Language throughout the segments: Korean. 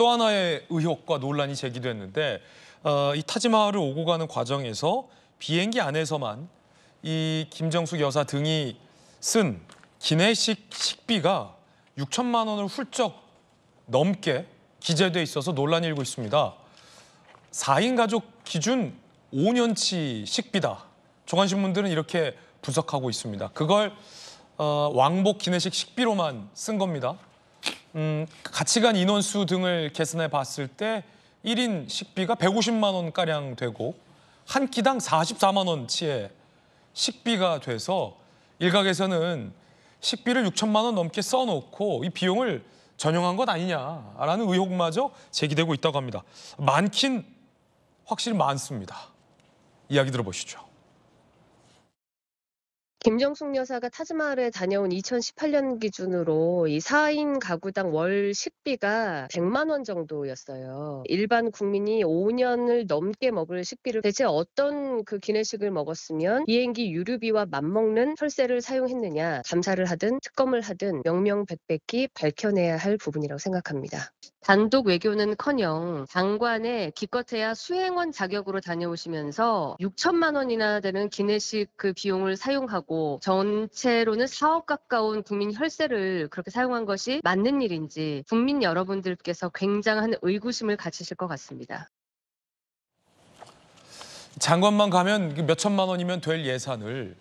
또 하나의 의혹과 논란이 제기됐는데 어, 이타지마을을 오고 가는 과정에서 비행기 안에서만 이 김정숙 여사 등이 쓴 기내식 식비가 6천만 원을 훌쩍 넘게 기재돼 있어서 논란이 일고 있습니다. 4인 가족 기준 5년치 식비다. 조간신문들은 이렇게 분석하고 있습니다. 그걸 어, 왕복 기내식 식비로만 쓴 겁니다. 음, 가치관 인원수 등을 계산해 봤을 때 1인 식비가 150만 원가량 되고 한 끼당 44만 원치의 식비가 돼서 일각에서는 식비를 6천만 원 넘게 써놓고 이 비용을 전용한 것 아니냐라는 의혹마저 제기되고 있다고 합니다. 많긴 확실히 많습니다. 이야기 들어보시죠. 김정숙 여사가 타지마할에 다녀온 2018년 기준으로 이 4인 가구당 월 식비가 100만 원 정도였어요. 일반 국민이 5년을 넘게 먹을 식비를 대체 어떤 그 기내식을 먹었으면 비행기 유류비와 맞먹는 혈세를 사용했느냐 감사를 하든 특검을 하든 명명백백히 밝혀내야 할 부분이라고 생각합니다. 단독 외교는커녕 장관의 기껏해야 수행원 자격으로 다녀오시면서 6천만 원이나 되는 기내식 그 비용을 사용하고 전체로는 4억 가까운 국민 혈세를 그렇게 사용한 것이 맞는 일인지 국민 여러분들께서 굉장한 의구심을 가지실 것 같습니다. 장관만 가면 몇 천만 원이면 될 예산을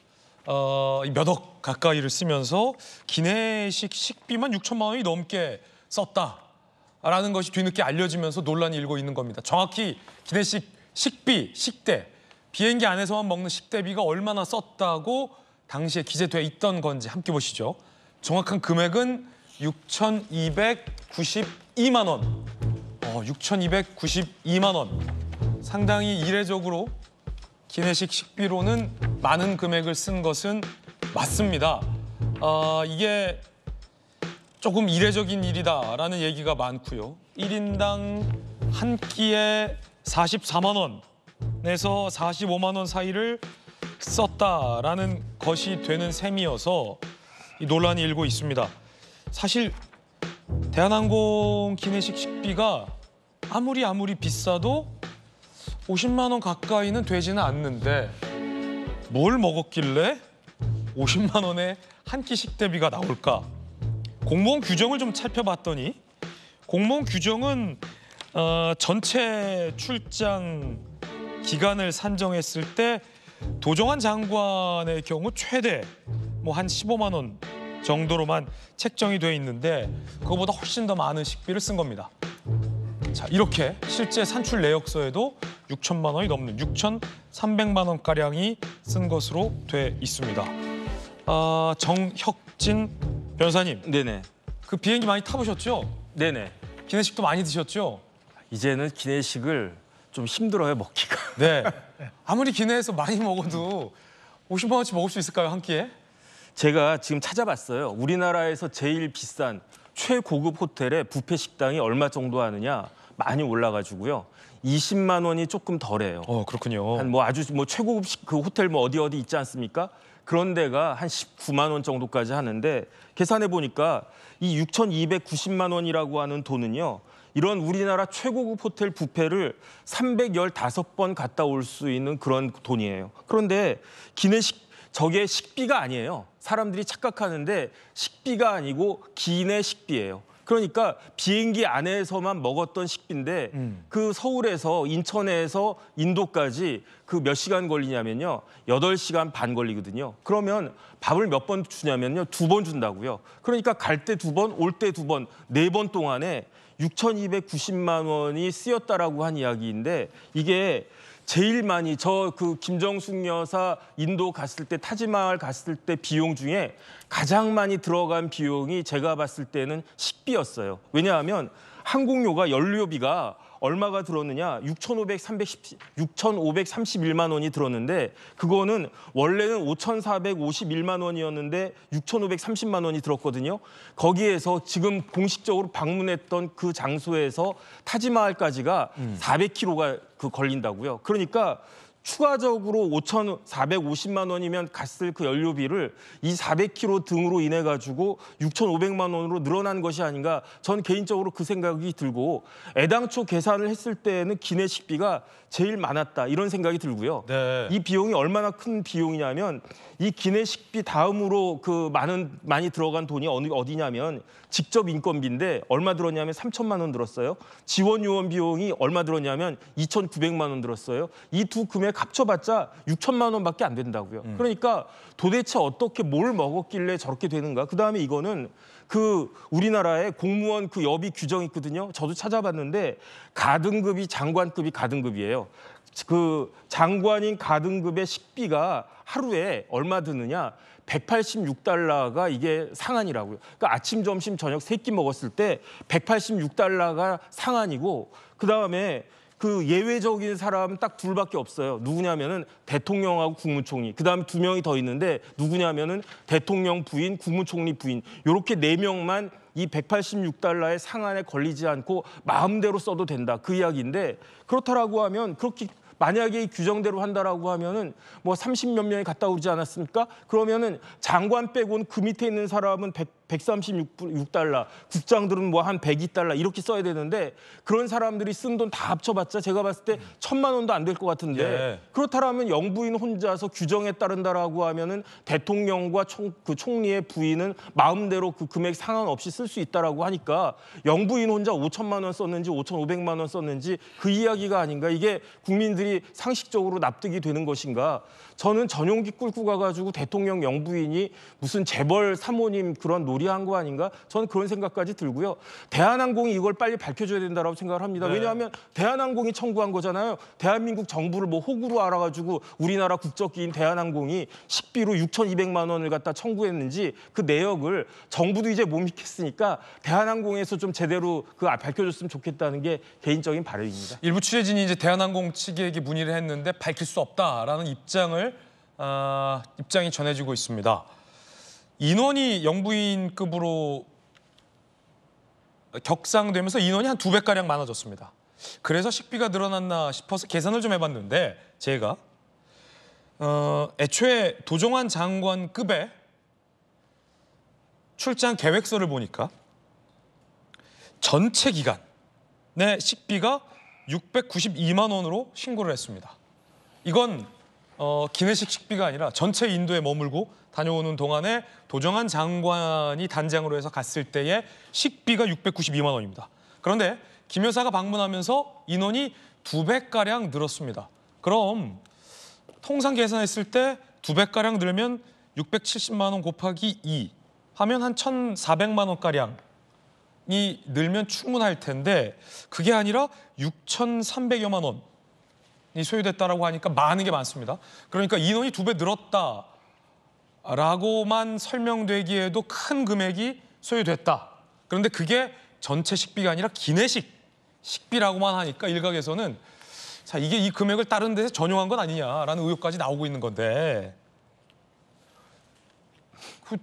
어, 몇억 가까이를 쓰면서 기내식 식비만 6천만 원이 넘게 썼다. 라는 것이 뒤늦게 알려지면서 논란이 일고 있는 겁니다. 정확히 기내식 식비, 식대, 비행기 안에서만 먹는 식대비가 얼마나 썼다고 당시에 기재돼 있던 건지 함께 보시죠. 정확한 금액은 6,292만 원. 어, 6,292만 원. 상당히 이례적으로 기내식 식비로는 많은 금액을 쓴 것은 맞습니다. 어, 이게 조금 이례적인 일이다라는 얘기가 많고요. 1인당한 끼에 44만 원에서 45만 원 사이를 썼다라는 것이 되는 셈이어서 논란이 일고 있습니다. 사실 대한항공 기내식 식비가 아무리 아무리 비싸도 50만 원 가까이는 되지는 않는데 뭘 먹었길래 50만 원에 한 끼 식대비가 나올까? 공무원 규정을 좀 살펴봤더니 공무원 규정은 어, 전체 출장 기간을 산정했을 때 도정한 장관의 경우 최대 뭐 한 15만 원 정도로만 책정이 돼 있는데 그거보다 훨씬 더 많은 식비를 쓴 겁니다. 자 이렇게 실제 산출 내역서에도 6천만 원이 넘는 6,300만 원가량이 쓴 것으로 돼 있습니다. 아, 정혁진 변사님. 네네. 그 비행기 많이 타보셨죠? 네네. 기내식도 많이 드셨죠? 이제는 기내식을 좀 힘들어요 먹기가. 네. 아무리 기내에서 많이 먹어도 50만 원치 먹을 수 있을까요 한 끼에? 제가 지금 찾아봤어요. 우리나라에서 제일 비싼 최고급 호텔의 부페 식당이 얼마 정도 하느냐? 많이 올라가지고요. 20만 원이 조금 덜해요. 어, 그렇군요. 한 뭐 아주 뭐 최고급 그 호텔 뭐 어디 어디 있지 않습니까? 그런 데가 한 19만 원 정도까지 하는데 계산해 보니까 이 6,290만 원이라고 하는 돈은요. 이런 우리나라 최고급 호텔 부페를 315번 갔다 올 수 있는 그런 돈이에요. 그런데 기내식 저게 식비가 아니에요. 사람들이 착각하는데 식비가 아니고 기내 식비예요. 그러니까 비행기 안에서만 먹었던 식비인데 음. 그 서울에서 인천에서 인도까지 그 몇 시간 걸리냐면요. 여덟 시간반 걸리거든요. 그러면 밥을 몇 번 주냐면요. 두 번 준다고요. 그러니까 갈 때 두 번, 올 때 두 번, 네 번 동안에 육천이백구십만 원이 쓰였다라고 한 이야기인데 이게 제일 많이 저 그 김정숙 여사 인도 갔을 때 타지마을 갔을 때 비용 중에 가장 많이 들어간 비용이 제가 봤을 때는 식비였어요. 왜냐하면 항공료가 연료비가 얼마가 들었느냐? 6,530, 6,531만 원이 들었는데 그거는 원래는 5,451만 원이었는데 6,530만 원이 들었거든요. 거기에서 지금 공식적으로 방문했던 그 장소에서 타지마할까지가 음. 400km가 그 걸린다고요. 그러니까 추가적으로 5,450만 원이면 갔을 그 연료비를 이 400km 등으로 인해 가지고 6,500만 원으로 늘어난 것이 아닌가 전 개인적으로 그 생각이 들고 애당초 계산을 했을 때에는 기내식비가 제일 많았다 이런 생각이 들고요. 네. 이 비용이 얼마나 큰 비용이냐면 이 기내식비 다음으로 그 많은 많이 들어간 돈이 어느 어디냐면 직접 인건비인데 얼마 들었냐면 3천만 원 들었어요. 지원 요원 비용이 얼마 들었냐면 2,900만 원 들었어요. 이 두 금액 돈에 값쳐봤자 6천만 원밖에 안 된다고요. 음. 그러니까 도대체 어떻게 뭘 먹었길래 저렇게 되는가? 그 다음에 이거는 그 우리나라의 공무원 그 여비 규정 이 있거든요. 저도 찾아봤는데 가등급이 장관급이 가등급이에요. 그 장관인 가등급의 식비가 하루에 얼마 드느냐? 186달러가 이게 상한이라고요. 그러니까 아침, 점심, 저녁 세 끼 먹었을 때 186달러가 상한이고 그다음에 그 예외적인 사람은 딱 둘밖에 없어요. 누구냐면은 대통령하고 국무총리. 그다음에 두 명이 더 있는데 누구냐면은 대통령 부인, 국무총리 부인. 요렇게 네 명만 이 186달러의 상한에 걸리지 않고 마음대로 써도 된다. 그 이야기인데 그렇다라고 하면 그렇게 만약에 규정대로 한다라고 하면은 뭐 30 몇 명이 갔다 오지 않았습니까? 그러면은 장관 빼고는 그 밑에 있는 사람은 100 136달러, 국장들은 뭐 한 102달러 이렇게 써야 되는데 그런 사람들이 쓴 돈 다 합쳐봤자 제가 봤을 때 천만 원도 안 될 것 같은데 예. 그렇다면 영부인 혼자서 규정에 따른다라고 하면은 대통령과 총, 그 총리의 부인은 마음대로 그 금액 상한 없이 쓸 수 있다라고 하니까 영부인 혼자 5천만 원 썼는지 5,500만 원 썼는지 그 이야기가 아닌가 이게 국민들이 상식적으로 납득이 되는 것인가 저는 전용기 끌고 가가지고 대통령 영부인이 무슨 재벌 사모님 그런 놀이한 거 아닌가? 저는 그런 생각까지 들고요. 대한항공이 이걸 빨리 밝혀줘야 된다고 생각을 합니다. 네. 왜냐하면 대한항공이 청구한 거잖아요. 대한민국 정부를 뭐 호구로 알아가지고 우리나라 국적기인 대한항공이 식비로 6,200만 원을 갖다 청구했는지 그 내역을 정부도 이제 못 믿겠으니까 대한항공에서 좀 제대로 그 아, 밝혀줬으면 좋겠다는 게 개인적인 바람입니다. 일부 취재진이 이제 대한항공 측에게 문의를 했는데 밝힐 수 없다라는 입장을 어, 입장이 전해지고 있습니다. 인원이 영부인급으로 격상되면서 인원이 한 두 배가량 많아졌습니다. 그래서 식비가 늘어났나 싶어서 계산을 좀 해봤는데 제가 어, 애초에 도정환 장관급의 출장 계획서를 보니까 전체 기간 내 식비가 692만 원으로 신고를 했습니다. 이건 어, 기내식 식비가 아니라 전체 인도에 머물고 다녀오는 동안에 도정한 장관이 단장으로 해서 갔을 때의 식비가 692만 원입니다. 그런데 김 여사가 방문하면서 인원이 두 배가량 늘었습니다. 그럼 통상 계산했을 때두 배가량 늘면 670만 원 곱하기 2 하면 한 1,400만 원가량이 늘면 충분할 텐데 그게 아니라 6,300여만 원 인원이 소요됐다라고 하니까 많은 게 많습니다. 그러니까 인원이 두 배 늘었다라고만 설명되기에도 큰 금액이 소요됐다. 그런데 그게 전체 식비가 아니라 기내식 식비라고만 하니까 일각에서는 자 이게 이 금액을 다른 데서 전용한 건 아니냐라는 의혹까지 나오고 있는 건데 그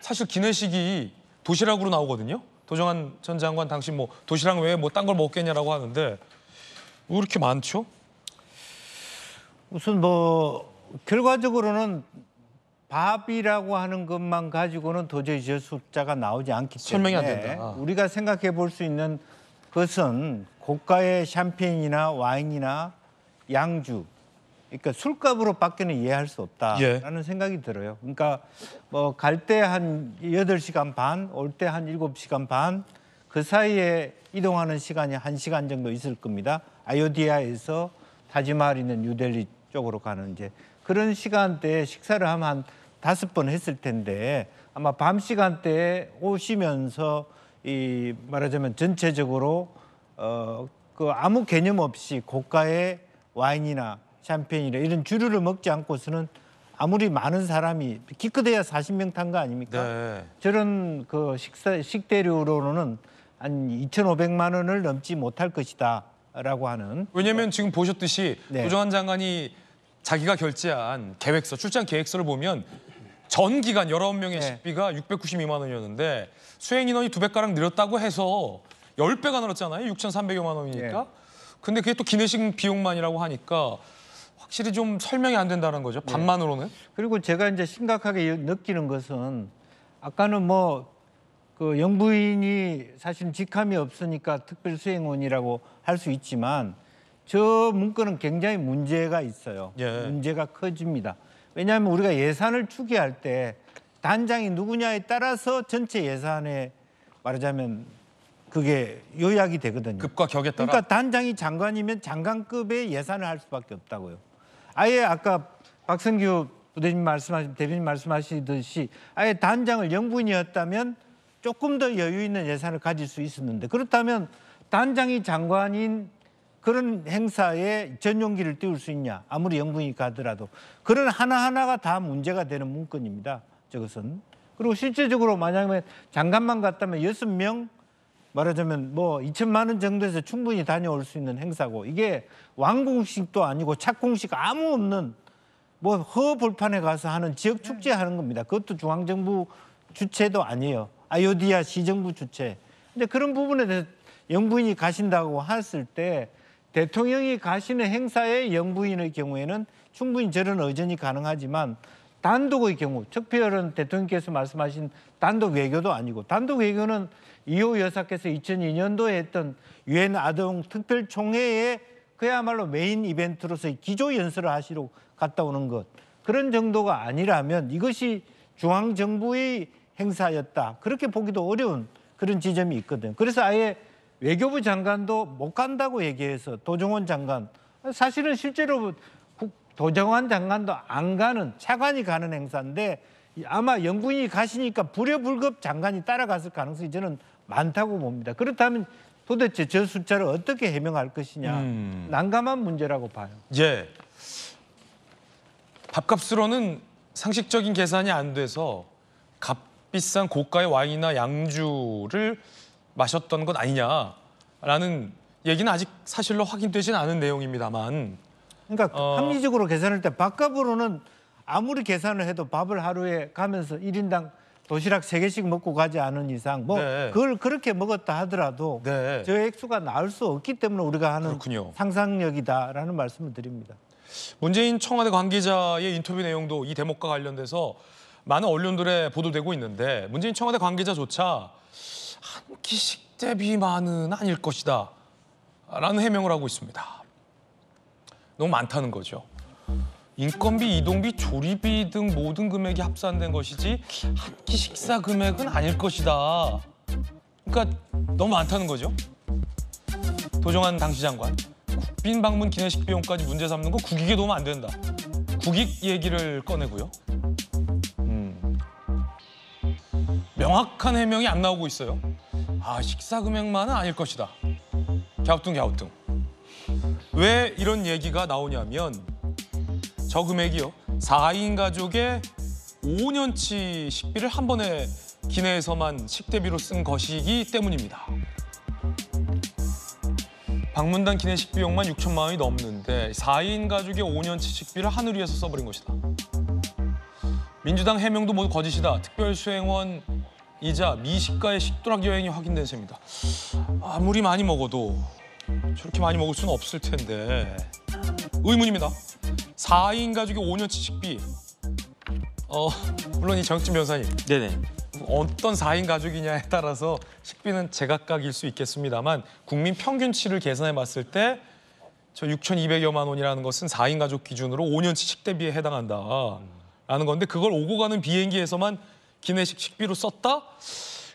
사실 기내식이 도시락으로 나오거든요. 도정한 전 장관 당신 뭐 도시락 외에 뭐딴걸 먹겠냐라고 하는데 왜 이렇게 많죠? 우선 뭐 결과적으로는 밥이라고 하는 것만 가지고는 도저히 저 숫자가 나오지 않기 때문에 설명이 안 된다. 아. 우리가 생각해 볼 수 있는 것은 고가의 샴페인이나 와인이나 양주 그러니까 술값으로 밖에는 이해할 수 없다라는 예. 생각이 들어요. 그러니까 뭐갈 때 한 여덟 시간 반, 올 때 한 일곱 시간 반 그 사이에 이동하는 시간이 한시간 정도 있을 겁니다. 아이오디아에서 타지마할 있는 뉴델리 쪽으로 가는 이제 그런 시간대에 식사를 하면 한 다섯 번 했을 텐데 아마 밤 시간대에 오시면서 이 말하자면 전체적으로 어 그 아무 개념 없이 고가의 와인이나 샴페인이나 이런 주류를 먹지 않고서는 아무리 많은 사람이 기껏해야 사십 명 탄 거 아닙니까? 네. 저런 그 식사 식대료로는 한 2,500만 원을 넘지 못할 것이다라고 하는. 왜냐면 지금 보셨듯이 네. 조정한 장관이 자기가 결제한 계획서, 출장 계획서를 보면 전 기간 열아 명의 네. 식비가 육백구십이만 원이었는데 수행 인원이 두 배가량 늘었다고 해서 열배가 늘었잖아요. 육천삼백여만 원이니까. 네. 근데 그게 또 기내식 비용만이라고 하니까 확실히 좀 설명이 안 된다는 거죠. 네. 반만으로는. 그리고 제가 이제 심각하게 느끼는 것은 아까는 뭐 그 영부인이 사실 직함이 없으니까 특별수행원이라고 할 수 있지만 저 문건은 굉장히 문제가 있어요. 예. 문제가 커집니다. 왜냐하면 우리가 예산을 추계할 때 단장이 누구냐에 따라서 전체 예산에 말하자면 그게 요약이 되거든요. 급과 격에 따라. 그러니까 단장이 장관이면 장관급의 예산을 할 수밖에 없다고요. 아예 아까 박성규 부대님 말씀하신 대변인 말씀하시듯이 아예 단장을 영분이었다면 조금 더 여유 있는 예산을 가질 수 있었는데 그렇다면 단장이 장관인 그런 행사에 전용기를 띄울 수 있냐 아무리 영국이가더라도 그런 하나하나가 다 문제가 되는 문건입니다 저것은 그리고 실제적으로 만약에 장관만 갔다면 여섯 명 말하자면 뭐 2천만 원 정도에서 충분히 다녀올 수 있는 행사고 이게 왕궁식도 아니고 착공식 아무 없는 뭐 허벌판에 가서 하는 지역 축제 네. 하는 겁니다. 그것도 중앙정부 주체도 아니에요. 아이오디아 시정부 주체. 근데 그런 부분에 대해서 영부인이 가신다고 했을 때 대통령이 가시는 행사의 영부인의 경우에는 충분히 저런 의전이 가능하지만 단독의 경우, 특별은 대통령께서 말씀하신 단독 외교도 아니고 단독 외교는 이호 여사께서 2002년도에 했던 유엔 아동 특별 총회에 그야말로 메인 이벤트로서의 기조 연설을 하시러 갔다 오는 것 그런 정도가 아니라면 이것이 중앙 정부의 행사였다 그렇게 보기도 어려운 그런 지점이 있거든. 요 그래서 아예 외교부 장관도 못 간다고 얘기해서 도정원 장관 사실은 실제로 도정환 장관도 안 가는 차관이 가는 행사인데 아마 영인이 가시니까 불여불급 장관이 따라갔을 가능성이 저는 많다고 봅니다. 그렇다면 도대체 저 숫자를 어떻게 해명할 것이냐 음. 난감한 문제라고 봐요. 예. 밥값으로는 상식적인 계산이 안 돼서 값비싼 고가의 와인이나 양주를 마셨던 것 아니냐라는 얘기는 아직 사실로 확인되진 않은 내용입니다만 그러니까 어... 합리적으로 계산할 때 밥값으로는 아무리 계산을 해도 밥을 하루에 가면서 일인당 도시락 세개씩 먹고 가지 않은 이상 뭐 네. 그걸 그렇게 먹었다 하더라도 네. 저 액수가 나올 수 없기 때문에 우리가 하는 그렇군요. 상상력이다라는 말씀을 드립니다. 문재인 청와대 관계자의 인터뷰 내용도 이 대목과 관련돼서 많은 언론들에 보도되고 있는데 문재인 청와대 관계자조차 기식 대비만은 아닐 것이다 라는 해명을 하고 있습니다. 너무 많다는 거죠. 인건비, 이동비, 조리비 등 모든 금액이 합산된 것이지 한 끼 식사 금액은 아닐 것이다. 그러니까 너무 많다는 거죠. 도정한 당시 장관, 국빈 방문 기내식 비용까지 문제 삼는 거 국익에 도움 안 된다. 국익 얘기를 꺼내고요. 음. 명확한 해명이 안 나오고 있어요. 아 식사 금액만은 아닐 것이다. 갸우뚱 갸우뚱. 왜 이런 얘기가 나오냐면 저 금액이요. 4인 가족의 5년치 식비를 한 번에 기내에서만 식대비로 쓴 것이기 때문입니다. 방문단 기내식 비용만 6천만 원이 넘는데 4인 가족의 5년치 식비를 하늘 위에서 써버린 것이다. 민주당 해명도 모두 거짓이다. 특별수행원 이자 미식가의 식도락 여행이 확인된 셈입니다. 아무리 많이 먹어도 저렇게 많이 먹을 수는 없을 텐데 의문입니다. 4인 가족의 5년치 식비. 어, 물론 이 정진 변사님. 네네. 어떤 4인 가족이냐에 따라서 식비는 제각각일 수 있겠습니다만 국민 평균치를 계산해 봤을 때 저 6,200여만 원이라는 것은 4인 가족 기준으로 5년치 식대비에 해당한다라는 건데 그걸 오고 가는 비행기에서만 기내식 식비로 썼다?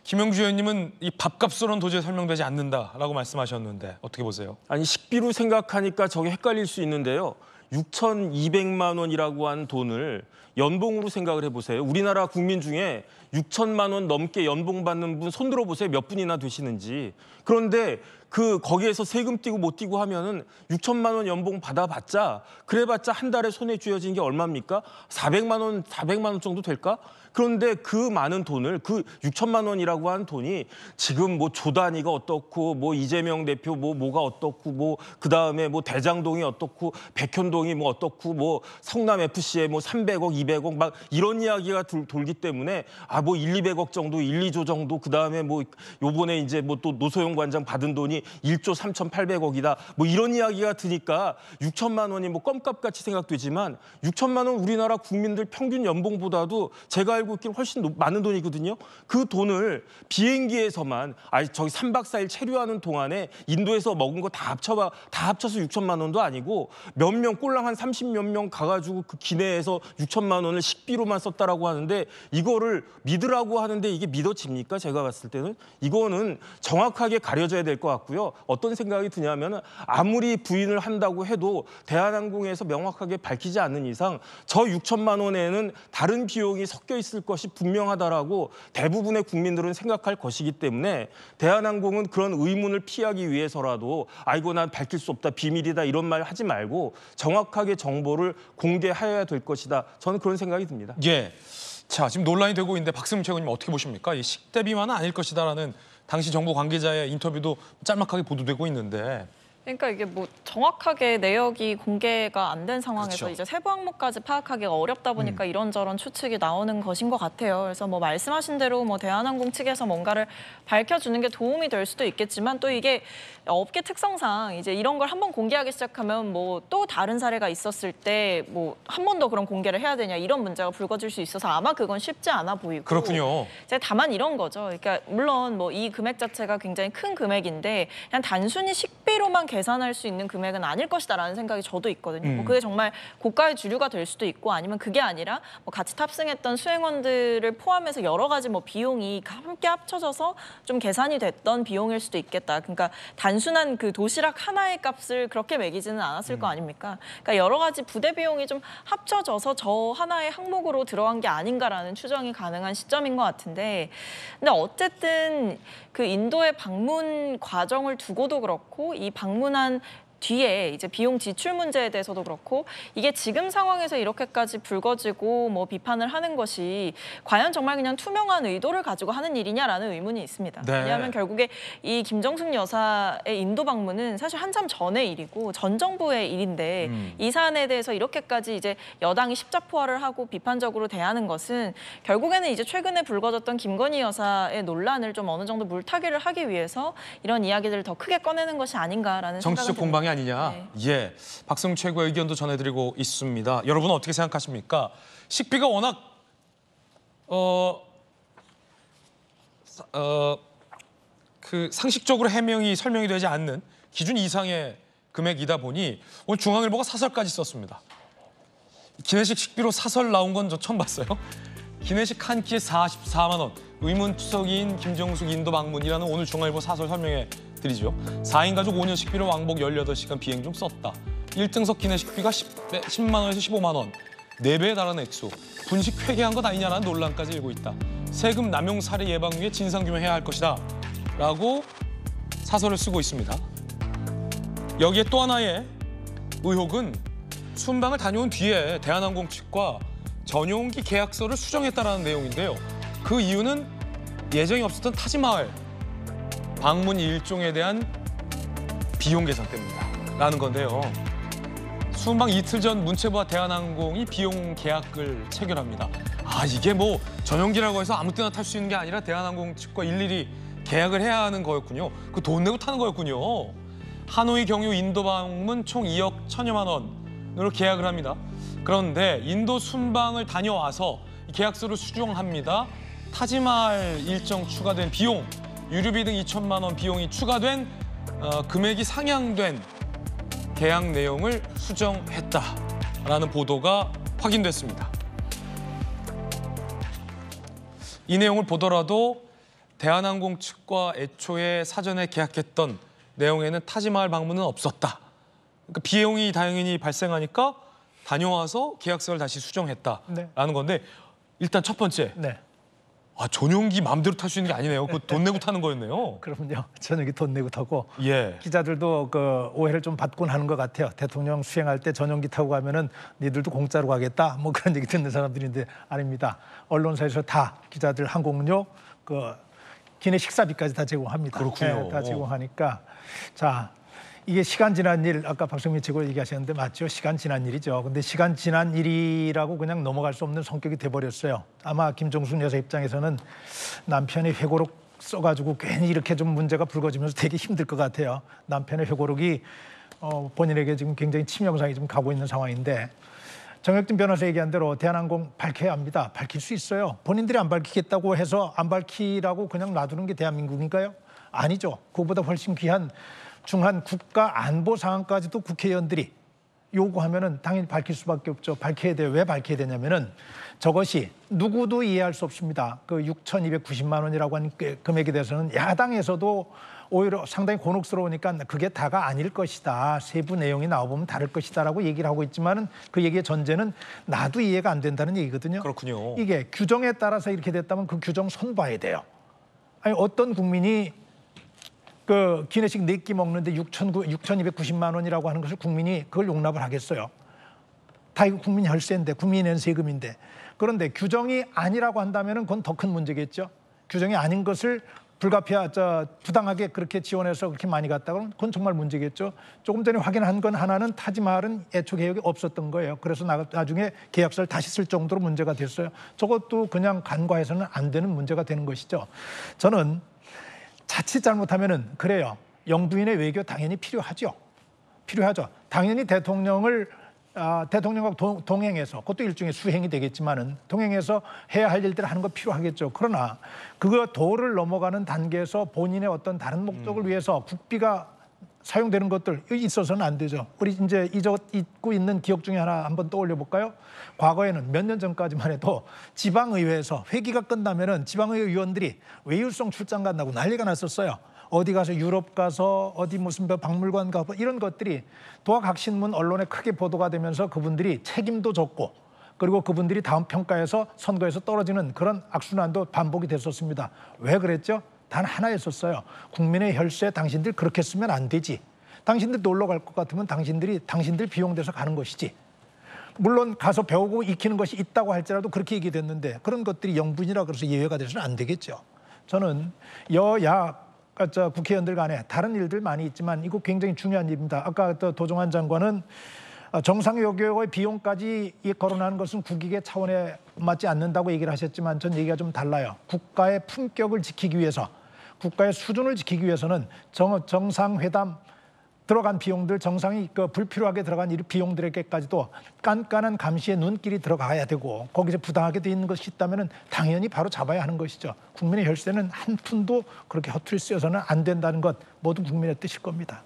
김영주 의원님은 이 밥값으로는 도저히 설명되지 않는다라고 말씀하셨는데 어떻게 보세요? 아니 식비로 생각하니까 저게 헷갈릴 수 있는데요. 6,200만 원이라고 한 돈을 연봉으로 생각을 해보세요. 우리나라 국민 중에 6천만 원 넘게 연봉 받는 분 손들어 보세요. 몇 분이나 되시는지. 그런데 그 거기에서 세금 띄고 못 띄고 하면은 6천만 원 연봉 받아봤자 그래봤자 한 달에 손에 쥐어진 게 얼마입니까? 400만 원, 400만 원 정도 될까? 그런데 그 많은 돈을 그 6천만 원이라고 한 돈이 지금 뭐 조단위가 어떻고 뭐 이재명 대표 뭐 뭐가 어떻고 뭐 그다음에 뭐 대장동이 어떻고 백현동이 뭐 어떻고 뭐 성남 FC에 뭐 300억, 200억 막 이런 이야기가 돌, 돌기 때문에 아 뭐 1, 200억 정도, 1, 2조 정도 그다음에 뭐 요번에 이제 뭐 또 노소영 관장 받은 돈이 1조 3,800억이다. 뭐 이런 이야기가 드니까 6천만 원이 뭐 껌값같이 생각되지만 6천만 원 우리나라 국민들 평균 연봉보다도 제가 알고 있기 훨씬 많은 돈이거든요. 그 돈을 비행기에서만 아니 저기 3박 4일 체류하는 동안에 인도에서 먹은 거 다 합쳐봐 다 합쳐서 6천만 원도 아니고 몇 명 꼴랑 한 30 몇 명 가가지고 그 기내에서 6천만 원을 식비로만 썼다라고 하는데 이거를 믿으라고 하는데 이게 믿어집니까? 제가 봤을 때는 이거는 정확하게 가려져야 될 것 같고요. 어떤 생각이 드냐면 아무리 부인을 한다고 해도 대한항공에서 명확하게 밝히지 않는 이상 저 6천만 원에는 다른 비용이 섞여 있을 있을 것이 분명하다라고 대부분의 국민들은 생각할 것이기 때문에 대한항공은 그런 의문을 피하기 위해서라도 아이고 난 밝힐 수 없다 비밀이다 이런 말 하지 말고 정확하게 정보를 공개하여야될 것이다 저는 그런 생각이 듭니다. 예. 자 지금 논란이 되고 있는데 박승민 최고님 어떻게 보십니까? 이 식대비만은 아닐 것이다라는 당시 정부 관계자의 인터뷰도 짤막하게 보도되고 있는데 그러니까 이게 뭐 정확하게 내역이 공개가 안 된 상황에서 그렇죠. 이제 세부 항목까지 파악하기가 어렵다 보니까 음. 이런저런 추측이 나오는 것인 것 같아요. 그래서 뭐 말씀하신 대로 뭐 대한항공 측에서 뭔가를 밝혀주는 게 도움이 될 수도 있겠지만 또 이게 업계 특성상 이제 이런 걸 한번 공개하기 시작하면 뭐 또 다른 사례가 있었을 때 뭐 한 번 더 그런 공개를 해야 되냐 이런 문제가 불거질 수 있어서 아마 그건 쉽지 않아 보이고 그렇군요. 이제 다만 이런 거죠. 그러니까 물론 뭐 이 금액 자체가 굉장히 큰 금액인데 그냥 단순히 식 임대로만 계산할 수 있는 금액은 아닐 것이다라는 생각이 저도 있거든요. 뭐 음. 뭐 그게 정말 고가의 주류가 될 수도 있고 아니면 그게 아니라 뭐 같이 탑승했던 수행원들을 포함해서 여러 가지 뭐 비용이 함께 합쳐져서 좀 계산이 됐던 비용일 수도 있겠다. 그러니까 단순한 그 도시락 하나의 값을 그렇게 매기지는 않았을 음. 거 아닙니까? 그러니까 여러 가지 부대 비용이 좀 합쳐져서 저 하나의 항목으로 들어간 게 아닌가라는 추정이 가능한 시점인 것 같은데 근데 어쨌든 그 인도의 방문 과정을 두고도 그렇고 이 방문한 뒤에 이제 비용 지출 문제에 대해서도 그렇고 이게 지금 상황에서 이렇게까지 불거지고 뭐 비판을 하는 것이 과연 정말 그냥 투명한 의도를 가지고 하는 일이냐라는 의문이 있습니다. 네. 왜냐하면 결국에 이 김정숙 여사의 인도 방문은 사실 한참 전의 일이고 전 정부의 일인데 음. 이 사안에 대해서 이렇게까지 이제 여당이 십자포화를 하고 비판적으로 대하는 것은 결국에는 이제 최근에 불거졌던 김건희 여사의 논란을 좀 어느 정도 물타기를 하기 위해서 이런 이야기들을 더 크게 꺼내는 것이 아닌가라는 정치적 공방이 사항이 아니냐. 네. 예, 박승 최고의 의견도 전해드리고 있습니다. 여러분은 어떻게 생각하십니까? 식비가 워낙 어, 어, 그 상식적으로 해명이 설명이 되지 않는 기준 이상의 금액이다 보니 오늘 중앙일보가 사설까지 썼습니다. 기내식 식비로 사설 나온 건 저 처음 봤어요. 기내식 한 끼에 44만 원. 의문투석인 김정숙 인도 방문이라는 오늘 중앙일보 사설 설명에 드리죠. 4인 가족 5년 식비로 왕복 18시간 비행 중 썼다. 1등석 기내 식비가 10, 만 원에서 15만 원, 4배에 달하는 액수, 분식 회계한 것 아니냐라는 논란까지 일고 있다. 세금 남용 사례 예방 위해 진상규명해야 할 것이다. 라고 사설을 쓰고 있습니다. 여기에 또 하나의 의혹은 순방을 다녀온 뒤에 대한항공 측과 전용기 계약서를 수정했다는 내용인데요. 그 이유는 예정이 없었던 타지마을 방문 일종에 대한 비용 계산 때문이다. 라는 건데요. 순방 이틀 전 문체부와 대한항공이 비용 계약을 체결합니다. 아 이게 뭐 전용기라고 해서 아무 때나 탈 수 있는 게 아니라 대한항공 측과 일일이 계약을 해야 하는 거였군요. 그 돈 내고 타는 거였군요. 하노이 경유 인도 방문 총 2억 천여만 원으로 계약을 합니다. 그런데 인도 순방을 다녀와서 계약서를 수정합니다. 타지말 일정 추가된 비용 유류비 등 2천만 원 비용이 추가된 어, 금액이 상향된 계약 내용을 수정했다라는 보도가 확인됐습니다. 이 내용을 보더라도 대한항공 측과 애초에 사전에 계약했던 내용에는 타지마을 방문은 없었다. 그러니까 비용이 당연히 발생하니까 다녀와서 계약서를 다시 수정했다라는 네. 건데 일단 첫 번째 네. 아 전용기 마음대로 탈 수 있는 게 아니네요. 그 돈 내고 타는 거였네요. 그럼요. 전용기 돈 내고 타고 예. 기자들도 그 오해를 좀 받곤 하는 것 같아요. 대통령 수행할 때 전용기 타고 가면은 니들도 공짜로 가겠다 뭐 그런 얘기 듣는 사람들인데 아닙니다. 언론사에서 다 기자들 항공료 그 기내 식사비까지 다 제공합니다. 그렇군요. 네, 다 제공하니까 자 이게 시간 지난 일 아까 박성민 측으로 얘기하셨는데 맞죠? 시간 지난 일이죠. 근데 시간 지난 일이라고 그냥 넘어갈 수 없는 성격이 돼버렸어요. 아마 김종순 여사 입장에서는 남편이 회고록 써가지고 괜히 이렇게 좀 문제가 불거지면서 되게 힘들 것 같아요. 남편의 회고록이 어, 본인에게 지금 굉장히 치명상이 좀 가고 있는 상황인데 정혁진 변호사 얘기한 대로 대한항공 밝혀야 합니다. 밝힐 수 있어요. 본인들이 안 밝히겠다고 해서 안 밝히라고 그냥 놔두는 게 대한민국인가요? 아니죠. 그보다 훨씬 귀한 중한 국가 안보 상황까지도 국회의원들이 요구하면은 당연히 밝힐 수밖에 없죠. 밝혀야 돼요. 왜 밝혀야 되냐면은 저것이 누구도 이해할 수 없습니다. 그 6,290만 원이라고 하는 금액에 대해서는 야당에서도 오히려 상당히 곤혹스러우니까 그게 다가 아닐 것이다. 세부 내용이 나와보면 다를 것이다라고 얘기를 하고 있지만은 그 얘기의 전제는 나도 이해가 안 된다는 얘기거든요. 그렇군요. 이게 규정에 따라서 이렇게 됐다면 그 규정 손봐야 돼요. 아니 어떤 국민이 그 기내식 네끼 먹는데 6,290만 원이라고 하는 것을 국민이 그걸 용납을 하겠어요. 다 이거 국민 혈세인데 국민이 낸 세금인데 그런데 규정이 아니라고 한다면 그건 더 큰 문제겠죠. 규정이 아닌 것을 불가피하 저 부당하게 그렇게 지원해서 그렇게 많이 갔다 그러면 그건 정말 문제겠죠. 조금 전에 확인한 건 하나는 타지마할은 애초 개혁이 없었던 거예요. 그래서 나중에 계약서를 다시 쓸 정도로 문제가 됐어요. 저것도 그냥 간과해서는 안 되는 문제가 되는 것이죠. 저는 자칫 잘못하면은 그래요. 영부인의 외교 당연히 필요하죠. 필요하죠. 당연히 대통령을 아, 대통령과 동, 동 행해서 그것도 일종의 수행이 되겠지만은 동행해서 해야 할 일들을 하는 거 필요하겠죠. 그러나 그거 도를 넘어가는 단계에서 본인의 어떤 다른 목적을 음. 위해서 국비가 사용되는 것들 있어서는 안 되죠. 우리 이제 잊어 잊고 있는 기억 중에 하나 한번 떠올려 볼까요? 과거에는 몇 년 전까지만 해도 지방의회에서 회기가 끝나면은 지방의회 의원들이 외유성 출장 간다고 난리가 났었어요. 어디 가서 유럽 가서 어디 무슨 뭐 박물관 가고 이런 것들이 도화각신문 언론에 크게 보도가 되면서 그분들이 책임도 졌고 그리고 그분들이 다음 평가에서 선거에서 떨어지는 그런 악순환도 반복이 됐었습니다. 왜 그랬죠? 단 하나였었어요. 국민의 혈세 당신들 그렇게 쓰면 안 되지. 당신들 놀러 갈 것 같으면 당신들이 당신들 비용 돼서 가는 것이지. 물론 가서 배우고 익히는 것이 있다고 할지라도 그렇게 얘기됐는데 그런 것들이 영분이라 그래서 예외가 돼서는 안 되겠죠. 저는 여야 아, 저 국회의원들 간에 다른 일들 많이 있지만 이거 굉장히 중요한 일입니다. 아까 또 도종환 장관은 아, 정상외교의 비용까지 거론하는 것은 국익의 차원에 맞지 않는다고 얘기를 하셨지만 전 얘기가 좀 달라요. 국가의 품격을 지키기 위해서 국가의 수준을 지키기 위해서는 정, 정상회담 들어간 비용들 정상이 그 불필요하게 들어간 이 비용들에게까지도 깐깐한 감시의 눈길이 들어가야 되고 거기서 부당하게 돼 있는 것이 있다면 당연히 바로 잡아야 하는 것이죠. 국민의 혈세는 한 푼도 그렇게 허투리 쓰여서는 안 된다는 것 모든 국민의 뜻일 겁니다.